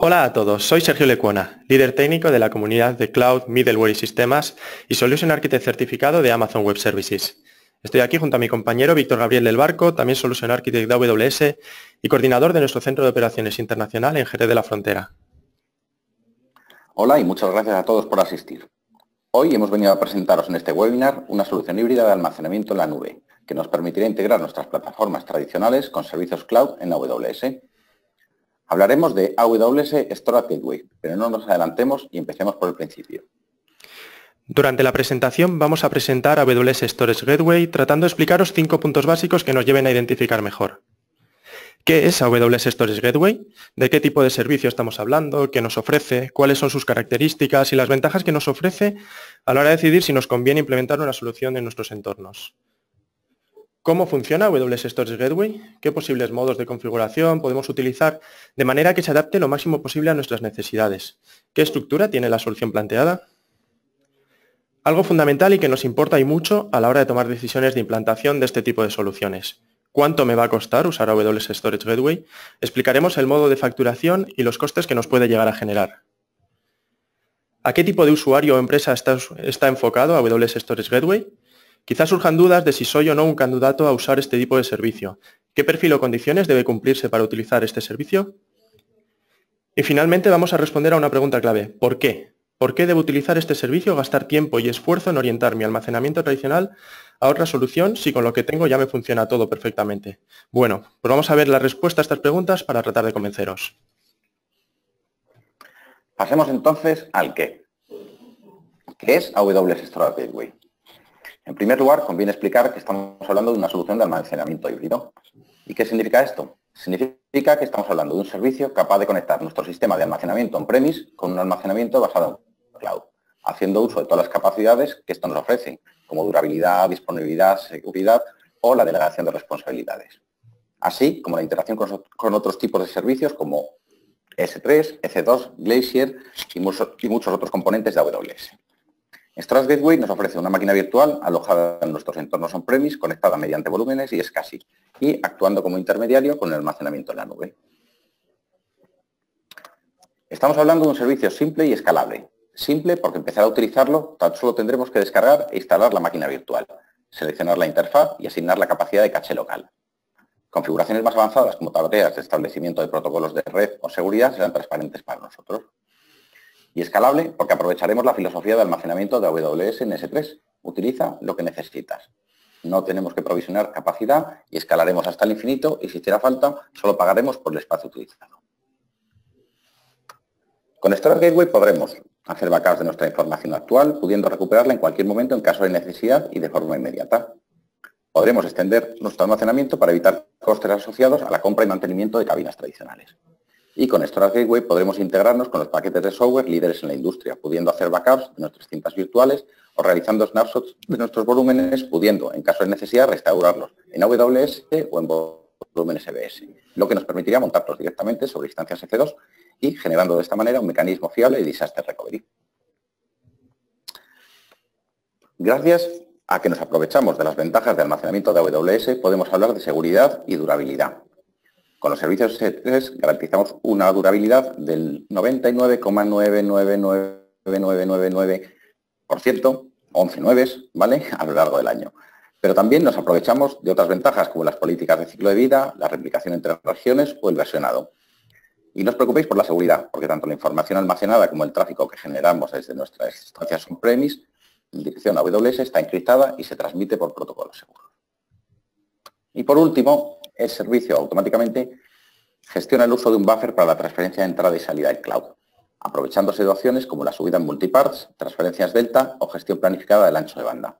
Hola a todos, soy Sergio Lecuona, líder técnico de la comunidad de Cloud, Middleware y Sistemas y Solution Architect certificado de Amazon Web Services. Estoy aquí junto a mi compañero Víctor Gabriel del Barco, también Solution Architect de AWS y coordinador de nuestro Centro de Operaciones Internacional en Jerez de la Frontera. Hola y muchas gracias a todos por asistir. Hoy hemos venido a presentaros en este webinar una solución híbrida de almacenamiento en la nube, que nos permitirá integrar nuestras plataformas tradicionales con servicios cloud en AWS Hablaremos de AWS Storage Gateway, pero no nos adelantemos y empecemos por el principio. Durante la presentación vamos a presentar AWS Storage Gateway tratando de explicaros cinco puntos básicos que nos lleven a identificar mejor. ¿Qué es AWS Storage Gateway? ¿De qué tipo de servicio estamos hablando? ¿Qué nos ofrece? ¿Cuáles son sus características y las ventajas que nos ofrece a la hora de decidir si nos conviene implementar una solución en nuestros entornos? ¿Cómo funciona WS Storage Gateway? ¿Qué posibles modos de configuración podemos utilizar de manera que se adapte lo máximo posible a nuestras necesidades? ¿Qué estructura tiene la solución planteada? Algo fundamental y que nos importa y mucho a la hora de tomar decisiones de implantación de este tipo de soluciones. ¿Cuánto me va a costar usar AWS Storage Gateway? Explicaremos el modo de facturación y los costes que nos puede llegar a generar. ¿A qué tipo de usuario o empresa está, está enfocado AWS Storage Gateway? Quizás surjan dudas de si soy o no un candidato a usar este tipo de servicio. ¿Qué perfil o condiciones debe cumplirse para utilizar este servicio? Y finalmente vamos a responder a una pregunta clave. ¿Por qué? ¿Por qué debo utilizar este servicio, gastar tiempo y esfuerzo en orientar mi almacenamiento tradicional a otra solución si con lo que tengo ya me funciona todo perfectamente? Bueno, pues vamos a ver la respuesta a estas preguntas para tratar de convenceros. Pasemos entonces al qué. ¿Qué es AWS Storage Gateway? En primer lugar, conviene explicar que estamos hablando de una solución de almacenamiento híbrido. ¿Y qué significa esto? Significa que estamos hablando de un servicio capaz de conectar nuestro sistema de almacenamiento on-premise con un almacenamiento basado en cloud, haciendo uso de todas las capacidades que esto nos ofrece, como durabilidad, disponibilidad, seguridad o la delegación de responsabilidades, así como la interacción con, otros tipos de servicios como S3, s 2 Glacier y muchos otros componentes de AWS. Strass Gateway nos ofrece una máquina virtual alojada en nuestros entornos on-premise, conectada mediante volúmenes y SCSI, y actuando como intermediario con el almacenamiento en la nube. Estamos hablando de un servicio simple y escalable. Simple porque empezar a utilizarlo tan solo tendremos que descargar e instalar la máquina virtual, seleccionar la interfaz y asignar la capacidad de caché local. Configuraciones más avanzadas como tareas de establecimiento de protocolos de red o seguridad serán transparentes para nosotros y escalable porque aprovecharemos la filosofía de almacenamiento de AWS en S3. Utiliza lo que necesitas. No tenemos que provisionar capacidad y escalaremos hasta el infinito y si hiciera falta, solo pagaremos por el espacio utilizado. Con Storage Gateway podremos hacer backups de nuestra información actual, pudiendo recuperarla en cualquier momento en caso de necesidad y de forma inmediata. Podremos extender nuestro almacenamiento para evitar costes asociados a la compra y mantenimiento de cabinas tradicionales. Y con Storage Gateway podremos integrarnos con los paquetes de software líderes en la industria, pudiendo hacer backups de nuestras cintas virtuales o realizando snapshots de nuestros volúmenes, pudiendo, en caso de necesidad, restaurarlos en AWS o en volúmenes EBS, lo que nos permitiría montarlos directamente sobre instancias EC2 y generando de esta manera un mecanismo fiable y disaster recovery. Gracias a que nos aprovechamos de las ventajas de almacenamiento de AWS, podemos hablar de seguridad y durabilidad. Con los servicios S3 garantizamos una durabilidad del 99,999999% 11 nueves, ¿vale? A lo largo del año. Pero también nos aprovechamos de otras ventajas como las políticas de ciclo de vida, la replicación entre regiones o el versionado. Y no os preocupéis por la seguridad, porque tanto la información almacenada como el tráfico que generamos desde nuestras instancias on-premise en dirección AWS está encriptada y se transmite por protocolos seguros. Y por último, el servicio automáticamente gestiona el uso de un buffer para la transferencia de entrada y salida del cloud, aprovechando situaciones como la subida en multiparts, transferencias delta o gestión planificada del ancho de banda.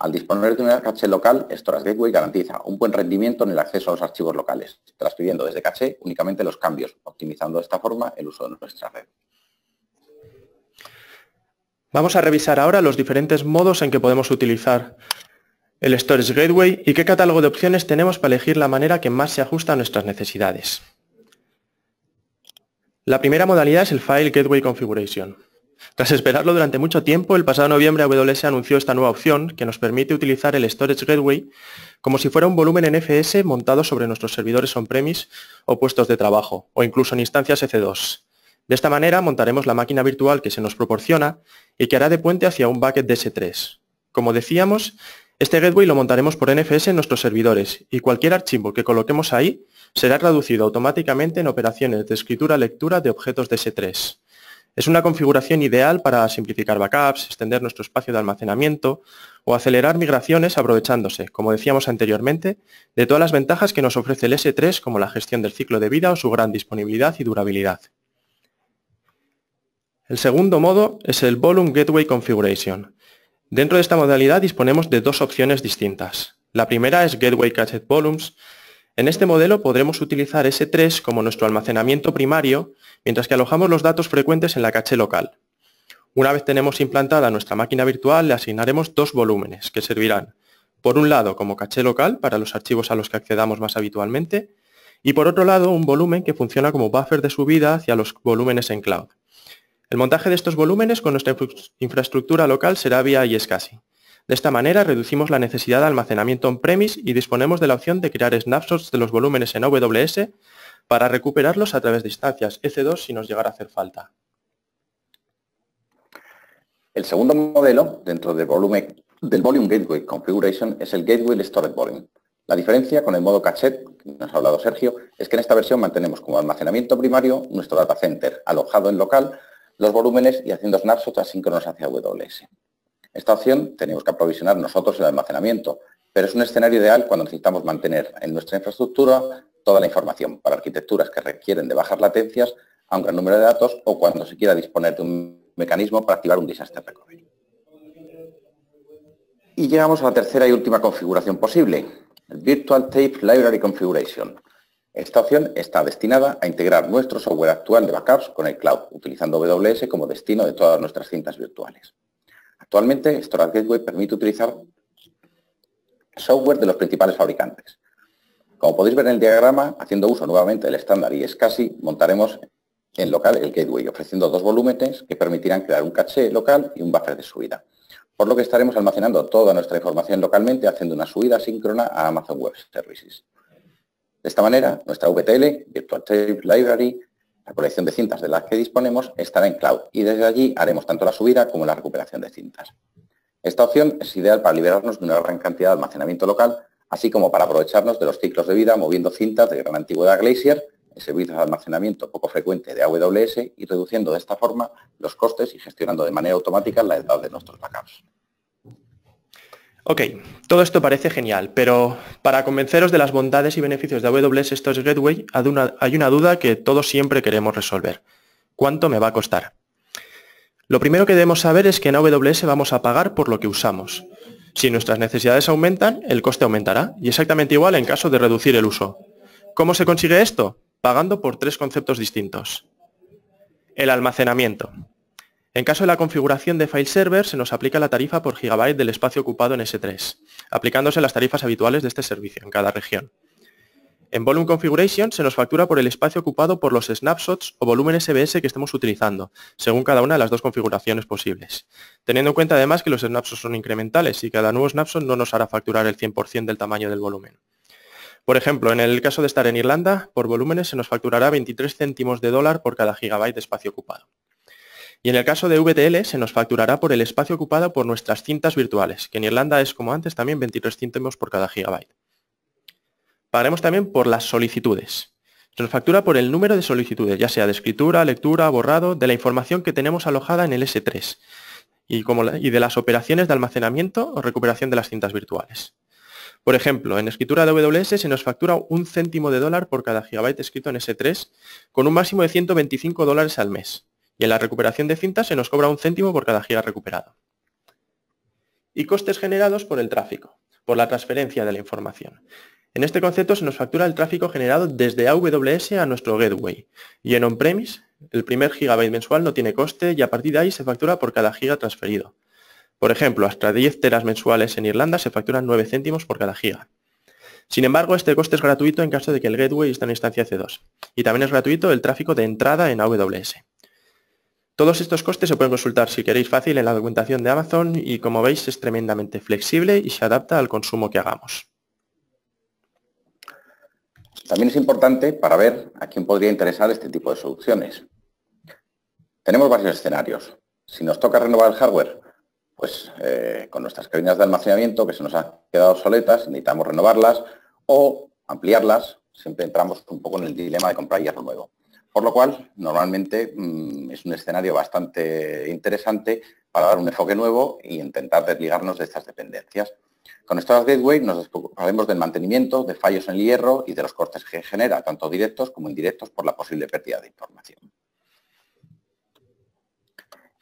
Al disponer de un caché local, Storage Gateway garantiza un buen rendimiento en el acceso a los archivos locales, transfiriendo desde caché únicamente los cambios, optimizando de esta forma el uso de nuestra red. Vamos a revisar ahora los diferentes modos en que podemos utilizar el Storage Gateway y qué catálogo de opciones tenemos para elegir la manera que más se ajusta a nuestras necesidades. La primera modalidad es el File Gateway Configuration. Tras esperarlo durante mucho tiempo, el pasado noviembre AWS anunció esta nueva opción que nos permite utilizar el Storage Gateway como si fuera un volumen NFS montado sobre nuestros servidores on-premise o puestos de trabajo, o incluso en instancias EC2. De esta manera montaremos la máquina virtual que se nos proporciona y que hará de puente hacia un bucket de S3. Como decíamos, este gateway lo montaremos por NFS en nuestros servidores y cualquier archivo que coloquemos ahí será traducido automáticamente en operaciones de escritura-lectura de objetos de s 3 Es una configuración ideal para simplificar backups, extender nuestro espacio de almacenamiento o acelerar migraciones aprovechándose, como decíamos anteriormente, de todas las ventajas que nos ofrece el S3 como la gestión del ciclo de vida o su gran disponibilidad y durabilidad. El segundo modo es el Volume Gateway Configuration, Dentro de esta modalidad disponemos de dos opciones distintas. La primera es Gateway Cachet Volumes. En este modelo podremos utilizar S3 como nuestro almacenamiento primario, mientras que alojamos los datos frecuentes en la caché local. Una vez tenemos implantada nuestra máquina virtual, le asignaremos dos volúmenes que servirán, por un lado, como caché local para los archivos a los que accedamos más habitualmente, y por otro lado, un volumen que funciona como buffer de subida hacia los volúmenes en cloud. El montaje de estos volúmenes con nuestra infraestructura local será vía iSCSI. De esta manera reducimos la necesidad de almacenamiento on-premise y disponemos de la opción de crear snapshots de los volúmenes en AWS para recuperarlos a través de instancias EC2 si nos llegara a hacer falta. El segundo modelo dentro del del Volume Gateway Configuration es el Gateway Storage Volume. La diferencia con el modo cachet, que nos ha hablado Sergio, es que en esta versión mantenemos como almacenamiento primario nuestro data center alojado en local los volúmenes y haciendo snapshots asíncronos hacia WS. Esta opción tenemos que aprovisionar nosotros el almacenamiento, pero es un escenario ideal cuando necesitamos mantener en nuestra infraestructura toda la información para arquitecturas que requieren de bajas latencias a un gran número de datos o cuando se quiera disponer de un mecanismo para activar un disaster recovery. Y llegamos a la tercera y última configuración posible, el Virtual Tape Library Configuration, esta opción está destinada a integrar nuestro software actual de backups con el cloud, utilizando WS como destino de todas nuestras cintas virtuales. Actualmente, Storage Gateway permite utilizar software de los principales fabricantes. Como podéis ver en el diagrama, haciendo uso nuevamente del estándar y montaremos en local el gateway, ofreciendo dos volúmenes que permitirán crear un caché local y un buffer de subida por lo que estaremos almacenando toda nuestra información localmente haciendo una subida síncrona a Amazon Web Services. De esta manera, nuestra VTL, Virtual Tape Library, la colección de cintas de las que disponemos, estará en cloud y desde allí haremos tanto la subida como la recuperación de cintas. Esta opción es ideal para liberarnos de una gran cantidad de almacenamiento local, así como para aprovecharnos de los ciclos de vida moviendo cintas de gran antigüedad Glacier en servicios de almacenamiento poco frecuente de AWS y reduciendo de esta forma los costes y gestionando de manera automática la edad de nuestros backups. Ok, todo esto parece genial, pero para convenceros de las bondades y beneficios de AWS Storage Gateway hay una duda que todos siempre queremos resolver. ¿Cuánto me va a costar? Lo primero que debemos saber es que en AWS vamos a pagar por lo que usamos. Si nuestras necesidades aumentan, el coste aumentará, y exactamente igual en caso de reducir el uso. ¿Cómo se consigue esto? Pagando por tres conceptos distintos. El almacenamiento. En caso de la configuración de file server, se nos aplica la tarifa por gigabyte del espacio ocupado en S3, aplicándose las tarifas habituales de este servicio en cada región. En Volume Configuration se nos factura por el espacio ocupado por los snapshots o volúmenes SBS que estemos utilizando, según cada una de las dos configuraciones posibles. Teniendo en cuenta además que los snapshots son incrementales y cada nuevo snapshot no nos hará facturar el 100% del tamaño del volumen. Por ejemplo, en el caso de estar en Irlanda, por volúmenes se nos facturará 23 céntimos de dólar por cada gigabyte de espacio ocupado. Y en el caso de VTL se nos facturará por el espacio ocupado por nuestras cintas virtuales, que en Irlanda es como antes también 23 céntimos por cada gigabyte. Pagaremos también por las solicitudes. Se nos factura por el número de solicitudes, ya sea de escritura, lectura, borrado, de la información que tenemos alojada en el S3 y, de las operaciones de almacenamiento o recuperación de las cintas virtuales. Por ejemplo, en escritura de WS se nos factura un céntimo de dólar por cada gigabyte escrito en S3, con un máximo de 125 dólares al mes y en la recuperación de cintas se nos cobra un céntimo por cada giga recuperado. Y costes generados por el tráfico, por la transferencia de la información. En este concepto se nos factura el tráfico generado desde AWS a nuestro gateway. Y en on-premise, el primer gigabyte mensual no tiene coste y a partir de ahí se factura por cada giga transferido. Por ejemplo, hasta 10 teras mensuales en Irlanda se facturan 9 céntimos por cada giga. Sin embargo, este coste es gratuito en caso de que el gateway esté en instancia C2. Y también es gratuito el tráfico de entrada en AWS. Todos estos costes se pueden consultar si queréis fácil en la documentación de Amazon y como veis es tremendamente flexible y se adapta al consumo que hagamos. También es importante para ver a quién podría interesar este tipo de soluciones. Tenemos varios escenarios. Si nos toca renovar el hardware, pues eh, con nuestras cadenas de almacenamiento que se nos han quedado obsoletas, necesitamos renovarlas o ampliarlas, siempre entramos un poco en el dilema de comprar hierro nuevo. Por lo cual, normalmente mm, es un escenario bastante interesante para dar un enfoque nuevo y intentar desligarnos de estas dependencias. Con estas Gateway nos ocuparemos del mantenimiento, de fallos en el hierro y de los cortes que genera, tanto directos como indirectos, por la posible pérdida de información.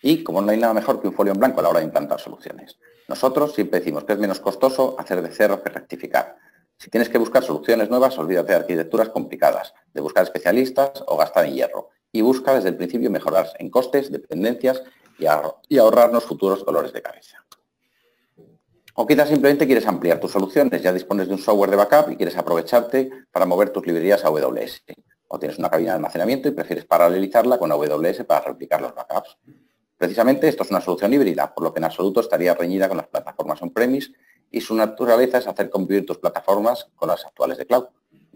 Y como no hay nada mejor que un folio en blanco a la hora de implantar soluciones. Nosotros siempre decimos que es menos costoso hacer de cero que rectificar, si tienes que buscar soluciones nuevas, olvídate de arquitecturas complicadas, de buscar especialistas o gastar en hierro. Y busca desde el principio mejorar en costes, dependencias y, ahorrarnos futuros dolores de cabeza. O quizás simplemente quieres ampliar tus soluciones, ya dispones de un software de backup y quieres aprovecharte para mover tus librerías a AWS. O tienes una cabina de almacenamiento y prefieres paralelizarla con AWS para replicar los backups. Precisamente esto es una solución híbrida, por lo que en absoluto estaría reñida con las plataformas on-premise y su naturaleza es hacer convivir tus plataformas con las actuales de cloud.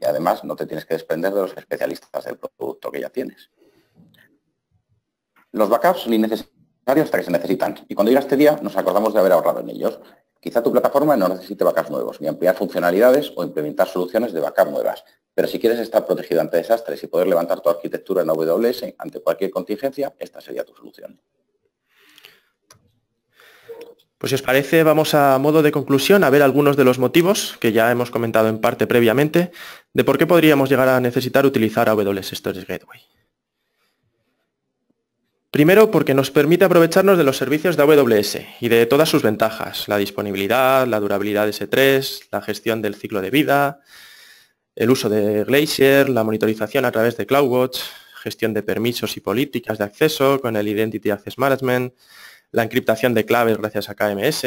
Y además no te tienes que desprender de los especialistas del producto que ya tienes. Los backups son innecesarios hasta que se necesitan. Y cuando llega este día nos acordamos de haber ahorrado en ellos. Quizá tu plataforma no necesite backups nuevos, ni ampliar funcionalidades o implementar soluciones de backup nuevas. Pero si quieres estar protegido ante desastres y poder levantar tu arquitectura en AWS ante cualquier contingencia, esta sería tu solución. Pues si os parece, vamos a modo de conclusión a ver algunos de los motivos que ya hemos comentado en parte previamente de por qué podríamos llegar a necesitar utilizar AWS Storage Gateway. Primero, porque nos permite aprovecharnos de los servicios de AWS y de todas sus ventajas, la disponibilidad, la durabilidad de S3, la gestión del ciclo de vida, el uso de Glacier, la monitorización a través de CloudWatch, gestión de permisos y políticas de acceso con el Identity Access Management, la encriptación de claves gracias a KMS.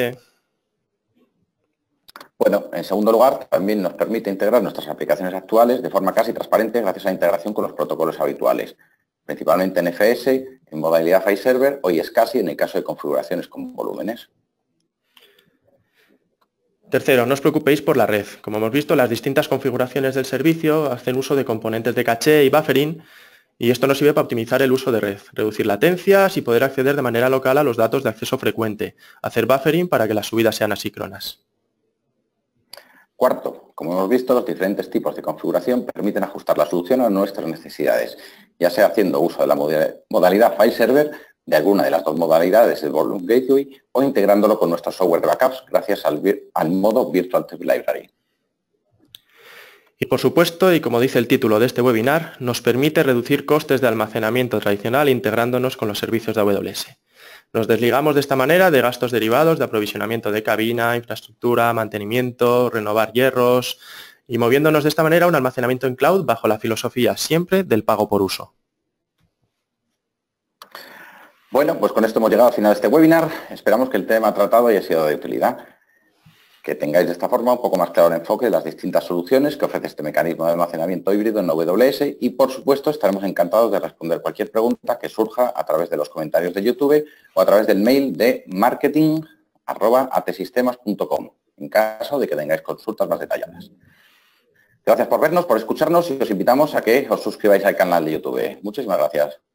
Bueno, en segundo lugar, también nos permite integrar nuestras aplicaciones actuales de forma casi transparente gracias a la integración con los protocolos habituales, principalmente en FS, en modalidad file server o casi en el caso de configuraciones con volúmenes. Tercero, no os preocupéis por la red. Como hemos visto, las distintas configuraciones del servicio hacen uso de componentes de caché y buffering y esto nos sirve para optimizar el uso de red, reducir latencias y poder acceder de manera local a los datos de acceso frecuente, hacer buffering para que las subidas sean asíncronas. Cuarto, como hemos visto, los diferentes tipos de configuración permiten ajustar la solución a nuestras necesidades, ya sea haciendo uso de la modalidad file server, de alguna de las dos modalidades del Volume Gateway o integrándolo con nuestro software de backups gracias al, modo Virtual Library. Y por supuesto, y como dice el título de este webinar, nos permite reducir costes de almacenamiento tradicional integrándonos con los servicios de AWS. Nos desligamos de esta manera de gastos derivados de aprovisionamiento de cabina, infraestructura, mantenimiento, renovar hierros y moviéndonos de esta manera a un almacenamiento en cloud bajo la filosofía siempre del pago por uso. Bueno, pues con esto hemos llegado al final de este webinar. Esperamos que el tema tratado haya sido de utilidad que tengáis de esta forma un poco más claro el enfoque de las distintas soluciones que ofrece este mecanismo de almacenamiento híbrido en WS y por supuesto estaremos encantados de responder cualquier pregunta que surja a través de los comentarios de YouTube o a través del mail de marketing.atesistemas.com en caso de que tengáis consultas más detalladas. Gracias por vernos, por escucharnos y os invitamos a que os suscribáis al canal de YouTube. Muchísimas gracias.